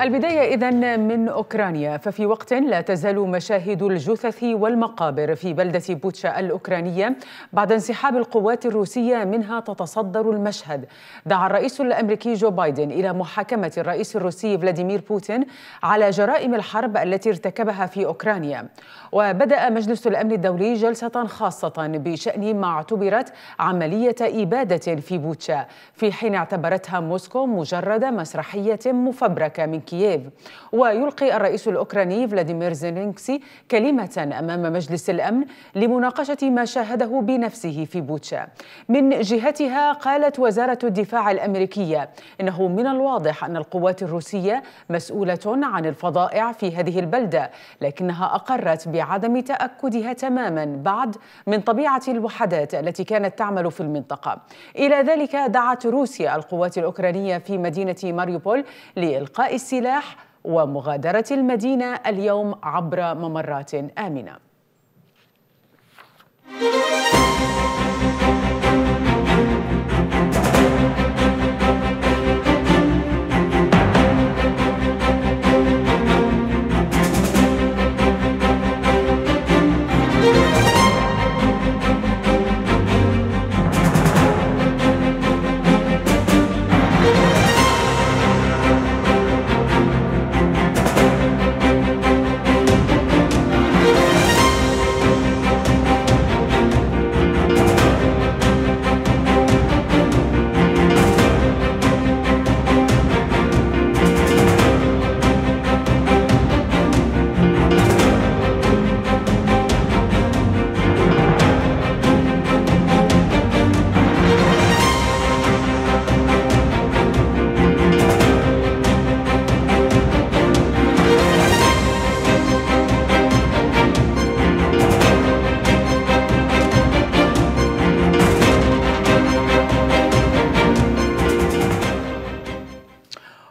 البداية إذا من أوكرانيا ففي وقت لا تزال مشاهد الجثث والمقابر في بلدة بوتشا الأوكرانية بعد انسحاب القوات الروسية منها تتصدر المشهد دعا الرئيس الأمريكي جو بايدن إلى محاكمة الرئيس الروسي فلاديمير بوتين على جرائم الحرب التي ارتكبها في أوكرانيا وبدأ مجلس الأمن الدولي جلسة خاصة بشأن ما اعتبرت عملية إبادة في بوتشا في حين اعتبرتها موسكو مجرد مسرحية مفبركة من كييف ويلقي الرئيس الأوكراني فلاديمير زيلينكسي كلمة أمام مجلس الأمن لمناقشة ما شاهده بنفسه في بوتشا من جهتها قالت وزارة الدفاع الأمريكية إنه من الواضح أن القوات الروسية مسؤولة عن الفضائع في هذه البلدة لكنها أقرت بعدم تأكدها تماما بعد من طبيعة الوحدات التي كانت تعمل في المنطقة إلى ذلك دعت روسيا القوات الأوكرانية في مدينة ماريوبول لإلقاء السلاح السلاح ومغادرة المدينة اليوم عبر ممرات آمنة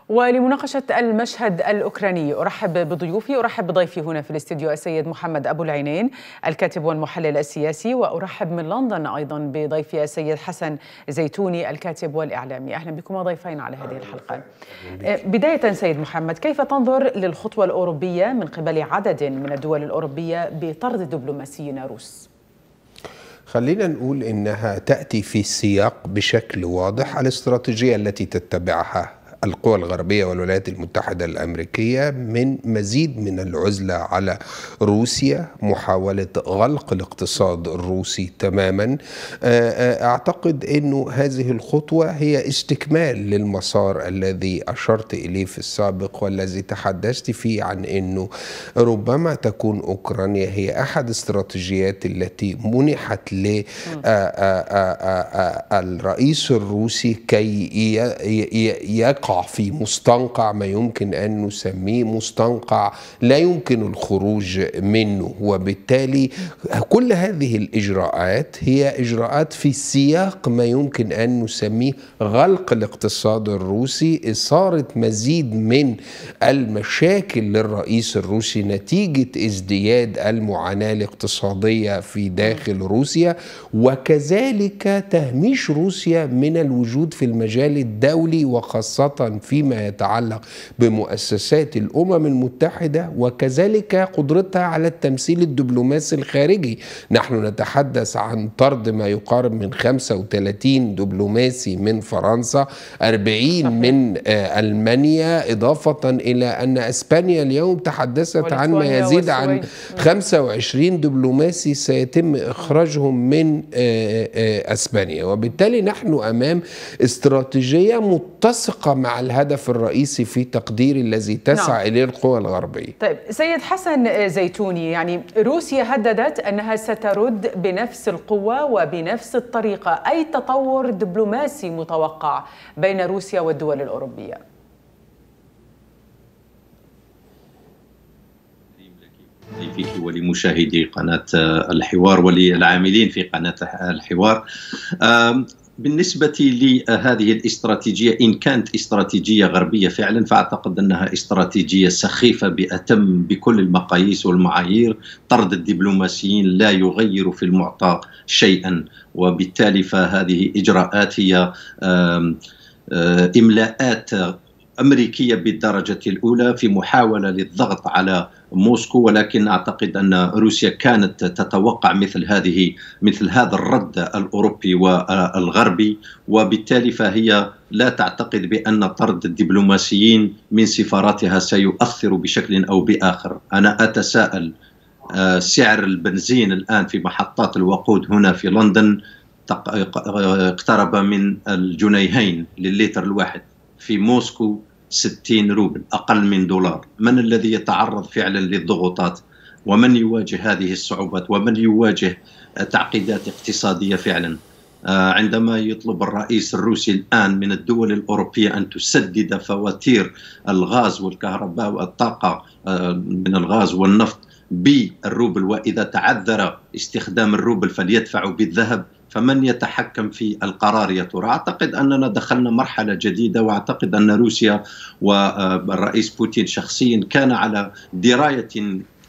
ولمناقشة المشهد الأوكراني أرحب بضيوفي أرحب بضيفي هنا في الاستديو السيد محمد أبو العينين الكاتب والمحلل السياسي وأرحب من لندن أيضا بضيفي السيد حسن زيتوني الكاتب والإعلامي أهلا بكم ضيفين على هذه الحلقة أه، بداية سيد محمد كيف تنظر للخطوة الأوروبية من قبل عدد من الدول الأوروبية بطرد دبلوماسيين روس؟ خلينا نقول انها تاتي في سياق بشكل واضح الاستراتيجيه التي تتبعها القوى الغربية والولايات المتحدة الأمريكية من مزيد من العزلة على روسيا محاولة غلق الاقتصاد الروسي تماما آه، آه، أعتقد أنه هذه الخطوة هي استكمال للمسار الذي أشرت إليه في السابق والذي تحدثت فيه عن أنه ربما تكون أوكرانيا هي أحد استراتيجيات التي منحت للرئيس آه، الروسي كي يقع في مستنقع ما يمكن أن نسميه مستنقع لا يمكن الخروج منه وبالتالي كل هذه الإجراءات هي إجراءات في سياق ما يمكن أن نسميه غلق الاقتصاد الروسي إثارة مزيد من المشاكل للرئيس الروسي نتيجة ازدياد المعاناة الاقتصادية في داخل روسيا وكذلك تهميش روسيا من الوجود في المجال الدولي وخاصة فيما يتعلق بمؤسسات الأمم المتحدة وكذلك قدرتها على التمثيل الدبلوماسي الخارجي نحن نتحدث عن طرد ما يقارب من 35 دبلوماسي من فرنسا 40 من آه، ألمانيا إضافة إلى أن أسبانيا اليوم تحدثت عن ما يزيد عن 25 دبلوماسي سيتم إخراجهم من آه، آه، أسبانيا وبالتالي نحن أمام استراتيجية متسقة مع الهدف الرئيسي في تقديري الذي تسعى نعم. إليه القوى الغربية طيب سيد حسن زيتوني يعني روسيا هددت أنها سترد بنفس القوة وبنفس الطريقة أي تطور دبلوماسي متوقع بين روسيا والدول الأوروبية فيك ولمشاهدي قناة الحوار وللعاملين في قناة الحوار بالنسبة لهذه آه، الاستراتيجية إن كانت استراتيجية غربية فعلا فأعتقد أنها استراتيجية سخيفة بأتم بكل المقاييس والمعايير طرد الدبلوماسيين لا يغير في المعطى شيئا وبالتالي فهذه إجراءات هي آه، إملاءات امريكيه بالدرجه الاولى في محاوله للضغط على موسكو ولكن اعتقد ان روسيا كانت تتوقع مثل هذه مثل هذا الرد الاوروبي والغربي وبالتالي فهي لا تعتقد بان طرد الدبلوماسيين من سفاراتها سيؤثر بشكل او باخر انا اتساءل آه، سعر البنزين الان في محطات الوقود هنا في لندن اقترب من الجنيهين لليتر الواحد في موسكو 60 روبل أقل من دولار من الذي يتعرض فعلا للضغوطات ومن يواجه هذه الصعوبات ومن يواجه تعقيدات اقتصادية فعلا آه، عندما يطلب الرئيس الروسي الآن من الدول الأوروبية أن تسدد فواتير الغاز والكهرباء والطاقة آه، من الغاز والنفط بالروبل وإذا تعذر استخدام الروبل فليدفع بالذهب فمن يتحكم في القرار يا ترى؟ اعتقد اننا دخلنا مرحله جديده واعتقد ان روسيا والرئيس بوتين شخصيا كان على درايه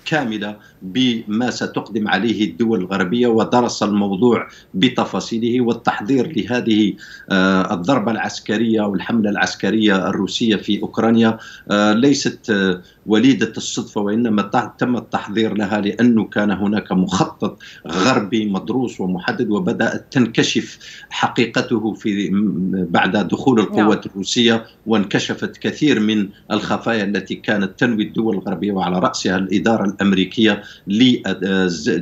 كامله بما ستقدم عليه الدول الغربيه ودرس الموضوع بتفاصيله والتحضير لهذه آه، الضربه العسكريه والحمله العسكريه الروسيه في اوكرانيا آه، ليست آه، وليده الصدفه وانما تم التحضير لها لانه كان هناك مخطط غربي مدروس ومحدد وبدات تنكشف حقيقته في بعد دخول القوات نعم. الروسيه وانكشفت كثير من الخفايا التي كانت تنوي الدول الغربيه وعلى راسها الاداره الامريكيه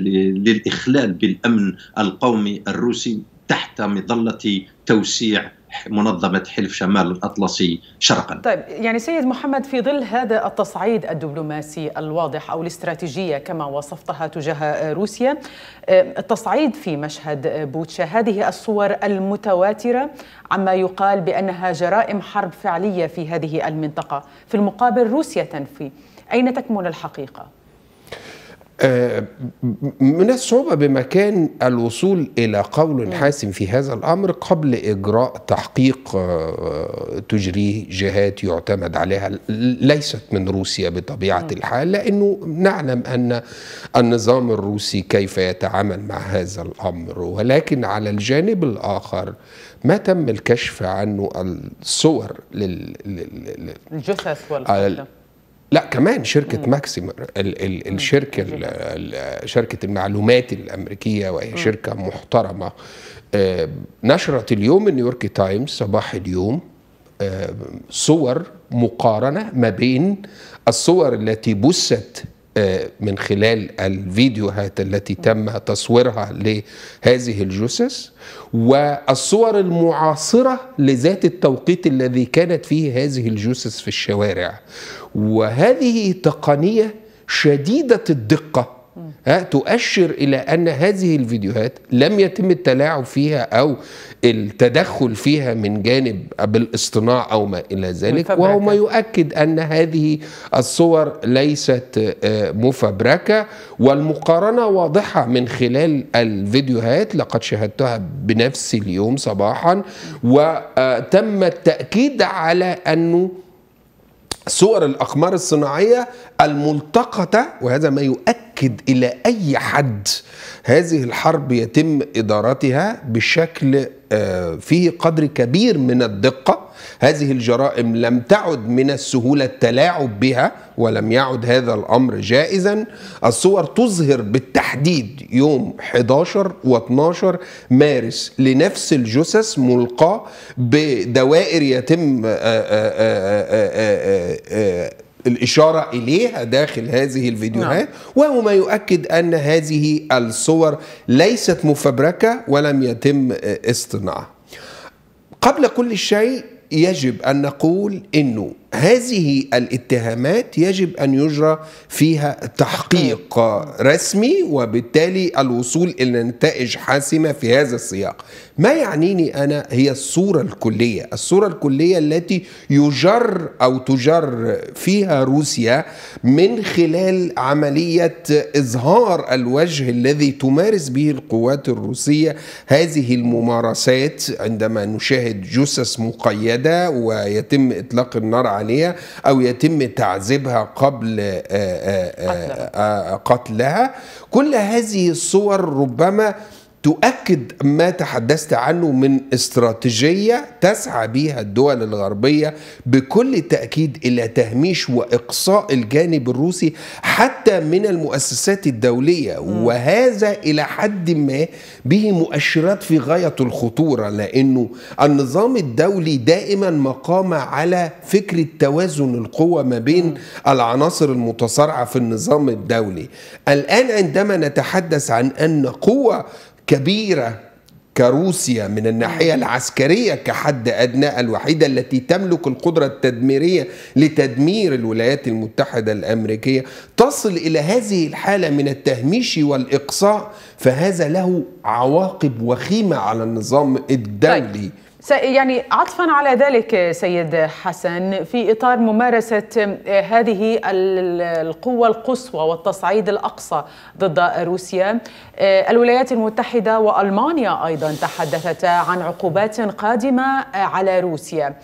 للاخلال بالامن القومي الروسي تحت مظله توسيع منظمة حلف شمال الأطلسي شرقا طيب يعني سيد محمد في ظل هذا التصعيد الدبلوماسي الواضح أو الاستراتيجية كما وصفتها تجاه روسيا التصعيد في مشهد بوتشا هذه الصور المتواترة عما يقال بأنها جرائم حرب فعلية في هذه المنطقة في المقابل روسيا تنفي أين تكمن الحقيقة؟ آه، من الصعوبة بمكان الوصول إلى قول حاسم في هذا الأمر قبل إجراء تحقيق آه، تجريه جهات يعتمد عليها ليست من روسيا بطبيعة الحال لأنه نعلم أن النظام الروسي كيف يتعامل مع هذا الأمر ولكن على الجانب الآخر ما تم الكشف عنه الصور لل... الجثث والقتلى لا كمان شركه ماكسيمر الشركه شركه المعلومات الامريكيه وهي شركه محترمه آه، نشرت اليوم نيويورك تايمز صباح اليوم آه، صور مقارنه ما بين الصور التي بثت آه، من خلال الفيديوهات التي تم تصويرها لهذه الجثث والصور المعاصرة لذات التوقيت الذي كانت فيه هذه الجثث في الشوارع وهذه تقنية شديدة الدقة تؤشر إلى أن هذه الفيديوهات لم يتم التلاعب فيها أو التدخل فيها من جانب بالاصطناع أو ما إلى ذلك وهو ما يؤكد أن هذه الصور ليست آه، مفبركة والمقارنة واضحة من خلال الفيديوهات لقد شاهدتها بنفس اليوم صباحا وتم التأكيد على أنه صور الأقمار الصناعية الملتقطة وهذا ما يؤكد إلى أي حد هذه الحرب يتم إدارتها بشكل آه، فيه قدر كبير من الدقة هذه الجرائم لم تعد من السهولة التلاعب بها ولم يعد هذا الأمر جائزا الصور تظهر بالتحديد يوم 11 و12 مارس لنفس الجثث ملقاة بدوائر يتم آه، آه، الإشارة إليها داخل هذه الفيديوهات نعم. وهو ما يؤكد أن هذه الصور ليست مفبركة ولم يتم اصطناعها قبل كل شيء يجب أن نقول أنه هذه الاتهامات يجب ان يجرى فيها تحقيق رسمي وبالتالي الوصول الى نتائج حاسمه في هذا السياق. ما يعنيني انا هي الصوره الكليه، الصوره الكليه التي يجر او تجر فيها روسيا من خلال عمليه اظهار الوجه الذي تمارس به القوات الروسيه هذه الممارسات عندما نشاهد جثث مقيده ويتم اطلاق النار عليها أو يتم تعذيبها قبل آه، آه، آه، قتلها كل هذه الصور ربما تؤكد ما تحدثت عنه من استراتيجيه تسعى بها الدول الغربيه بكل تاكيد الى تهميش واقصاء الجانب الروسي حتى من المؤسسات الدوليه وهذا الى حد ما به مؤشرات في غايه الخطوره لانه النظام الدولي دائما مقام على فكره توازن القوى ما بين العناصر المتصارعه في النظام الدولي الان عندما نتحدث عن ان قوه كبيرة كروسيا من الناحية العسكرية كحد أدنى الوحيدة التي تملك القدرة التدميرية لتدمير الولايات المتحدة الأمريكية تصل إلى هذه الحالة من التهميش والإقصاء فهذا له عواقب وخيمة على النظام الدولي طيب. يعني عطفا على ذلك سيد حسن في اطار ممارسه آه، هذه القوه القصوى والتصعيد الاقصى ضد روسيا آه، الولايات المتحده والمانيا ايضا تحدثتا عن عقوبات قادمه آه، على روسيا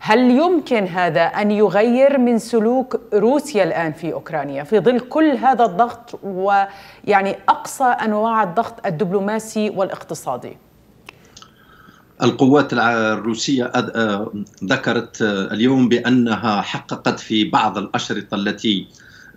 هل يمكن هذا ان يغير من سلوك روسيا الان في اوكرانيا في ظل كل هذا الضغط ويعني اقصى انواع الضغط الدبلوماسي والاقتصادي؟ القوات الروسية آه، ذكرت آه، اليوم بأنها حققت في بعض الأشرطة التي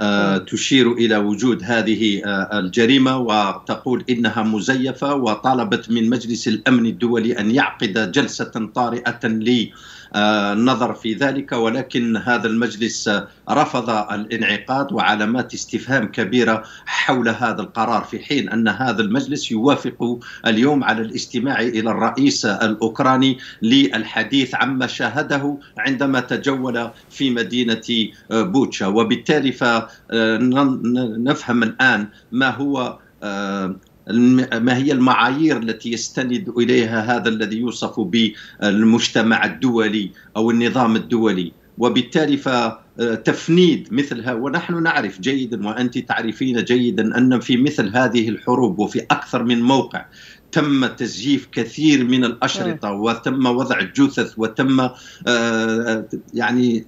آه، تشير إلى وجود هذه الجريمة وتقول إنها مزيفة وطالبت من مجلس الأمن الدولي أن يعقد جلسة طارئة لي النظر آه، في ذلك ولكن هذا المجلس رفض الانعقاد وعلامات استفهام كبيره حول هذا القرار في حين ان هذا المجلس يوافق اليوم على الاستماع الى الرئيس الاوكراني للحديث عما شاهده عندما تجول في مدينه بوتشا وبالتالي فنفهم آه، الان ما هو آه، ما هي المعايير التي يستند اليها هذا الذي يوصف بالمجتمع الدولي او النظام الدولي وبالتالي فتفنيد مثل ونحن نعرف جيدا وانت تعرفين جيدا ان في مثل هذه الحروب وفي اكثر من موقع تم تزييف كثير من الاشرطه وتم وضع الجثث وتم آه، يعني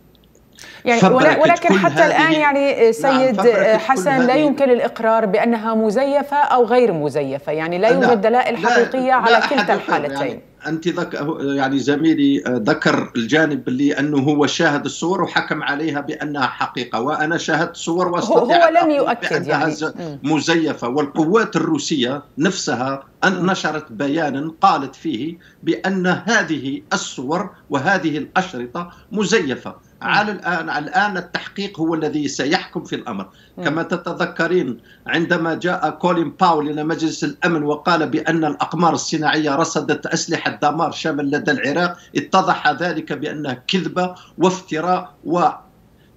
يعني ولكن حتى الان يعني نعم، سيد حسن لا يمكن الاقرار بانها مزيفه او غير مزيفه يعني لا يوجد دلائل حقيقيه على كلتا يعني الحالتين يعني انت ذك... يعني زميلي آه، ذكر الجانب اللي انه هو شاهد الصور وحكم عليها بانها حقيقه وانا شاهدت صور واستطيع هو لم يؤكد يعني مزيفه والقوات الروسيه نفسها أن نشرت بيانا قالت فيه بان هذه الصور وهذه الاشرطه مزيفه على الآن على الآن التحقيق هو الذي سيحكم في الأمر كما تتذكرين عندما جاء كولين باول إلى مجلس الأمن وقال بأن الأقمار الصناعية رصدت أسلحة دمار شامل لدى العراق اتضح ذلك بأنها كذبة وافتراء و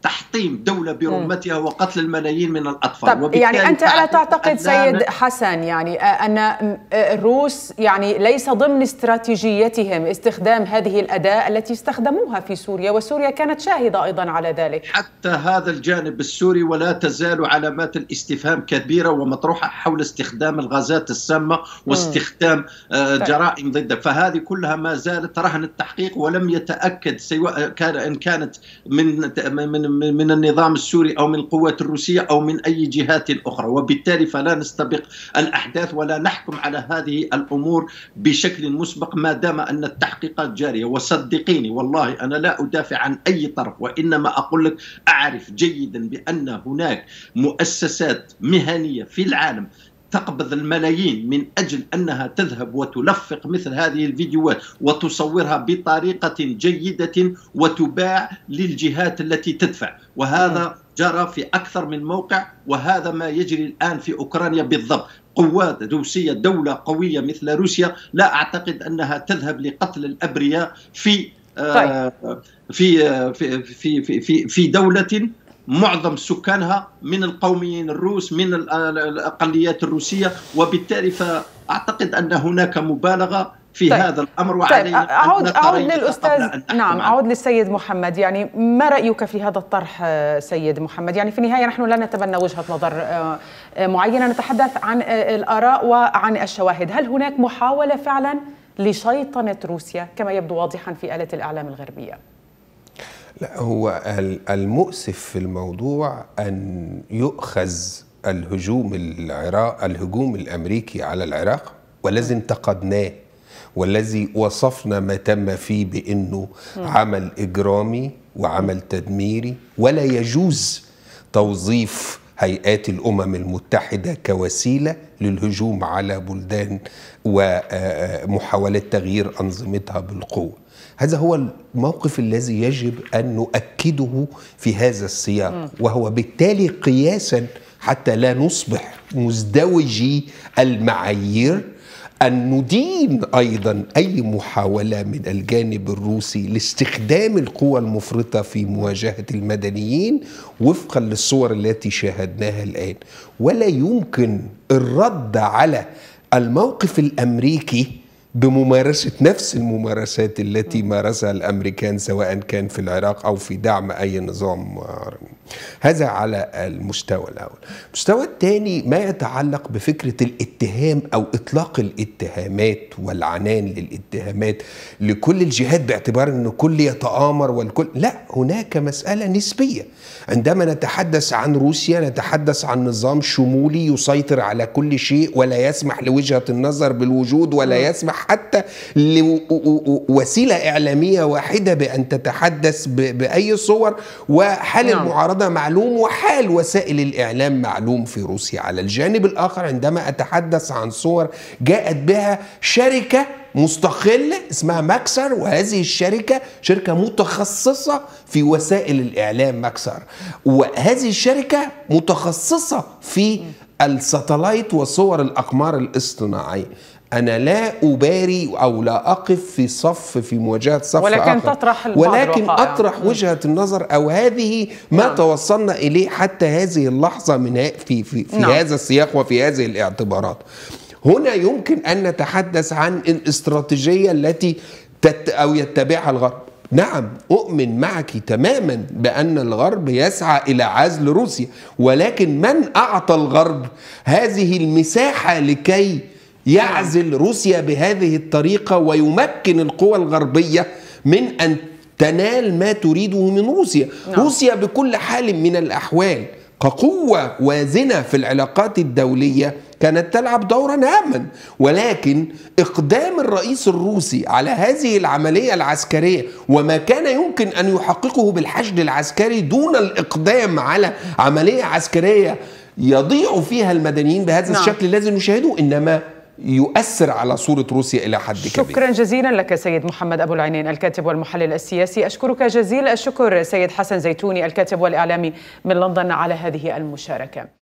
تحطيم دولة برمتها وقتل الملايين من الأطفال طب يعني أنت ألا تعتقد سيد حسن يعني آه، أن آه، الروس يعني ليس ضمن استراتيجيتهم استخدام هذه الأداة التي استخدموها في سوريا وسوريا كانت شاهدة أيضا على ذلك حتى هذا الجانب السوري ولا تزال علامات الاستفهام كبيرة ومطروحة حول استخدام الغازات السامة واستخدام آه، طيب. جرائم ضد فهذه كلها ما زالت رهن التحقيق ولم يتأكد سواء كان إن كانت من من من النظام السوري او من القوات الروسيه او من اي جهات اخرى وبالتالي فلا نستبق الاحداث ولا نحكم على هذه الامور بشكل مسبق ما دام ان التحقيقات جاريه وصدقيني والله انا لا ادافع عن اي طرف وانما اقول لك اعرف جيدا بان هناك مؤسسات مهنيه في العالم تقبض الملايين من أجل أنها تذهب وتلفق مثل هذه الفيديوهات وتصورها بطريقة جيدة وتباع للجهات التي تدفع وهذا جرى في أكثر من موقع وهذا ما يجري الآن في أوكرانيا بالضبط قوات روسية دولة قوية مثل روسيا لا أعتقد أنها تذهب لقتل الأبرياء في آه، طيب. آه، في في في في في دوله معظم سكانها من القوميين الروس من الاقليات الروسيه وبالتالي فاعتقد ان هناك مبالغه في طيب. هذا الامر وعلينا طيب. اعود اعود للاستاذ نعم اعود للسيد محمد يعني ما رايك في هذا الطرح آه، سيد محمد يعني في النهايه نحن لا نتبنى وجهه نظر آه، آه، معينه نتحدث عن الاراء وعن الشواهد هل هناك محاوله فعلا لشيطنه روسيا كما يبدو واضحا في اله الاعلام الغربيه لا هو المؤسف في الموضوع أن يؤخذ الهجوم العراق الهجوم الأمريكي على العراق والذي انتقدناه والذي وصفنا ما تم فيه بأنه عمل إجرامي وعمل تدميري ولا يجوز توظيف هيئات الامم المتحده كوسيله للهجوم على بلدان ومحاوله تغيير انظمتها بالقوه هذا هو الموقف الذي يجب ان نؤكده في هذا السياق وهو بالتالي قياسا حتى لا نصبح مزدوجي المعايير أن ندين أيضا أي محاولة من الجانب الروسي لاستخدام القوى المفرطة في مواجهة المدنيين وفقا للصور التي شاهدناها الآن ولا يمكن الرد على الموقف الأمريكي بممارسة نفس الممارسات التي مارسها الأمريكان سواء كان في العراق أو في دعم أي نظام عربي هذا على المستوى الأول المستوى الثاني ما يتعلق بفكرة الاتهام أو إطلاق الاتهامات والعنان للاتهامات لكل الجهات باعتبار أن كل يتآمر والكل لا هناك مسألة نسبية عندما نتحدث عن روسيا نتحدث عن نظام شمولي يسيطر على كل شيء ولا يسمح لوجهة النظر بالوجود ولا نعم. يسمح حتى لوسيلة إعلامية واحدة بأن تتحدث بأي صور وحال نعم. المعارضة معلوم وحال وسائل الاعلام معلوم في روسيا على الجانب الاخر عندما اتحدث عن صور جاءت بها شركه مستقلة اسمها ماكسر وهذه الشركة شركة متخصصة في وسائل الإعلام ماكسر وهذه الشركة متخصصة في الساتلايت وصور الأقمار الاصطناعية أنا لا أباري أو لا أقف في صف في مواجهة صف ولكن آخر تطرح ولكن أطرح وجهة النظر أو هذه ما نعم. توصلنا إليه حتى هذه اللحظة من في, في, في نعم. هذا السياق وفي هذه الاعتبارات هنا يمكن أن نتحدث عن الاستراتيجية التي تت أو يتبعها الغرب نعم أؤمن معك تماما بأن الغرب يسعى إلى عزل روسيا ولكن من أعطى الغرب هذه المساحة لكي يعزل روسيا بهذه الطريقة ويمكن القوى الغربية من أن تنال ما تريده من روسيا نعم. روسيا بكل حال من الأحوال كقوة وازنة في العلاقات الدولية كانت تلعب دورا هاما ولكن إقدام الرئيس الروسي على هذه العملية العسكرية وما كان يمكن أن يحققه بالحشد العسكري دون الإقدام على عملية عسكرية يضيع فيها المدنيين بهذا نعم. الشكل الذي نشاهده إنما يؤثر على صورة روسيا إلى حد كبير شكرا جزيلا لك سيد محمد أبو العينين الكاتب والمحلل السياسي أشكرك جزيل الشكر سيد حسن زيتوني الكاتب والإعلامي من لندن على هذه المشاركة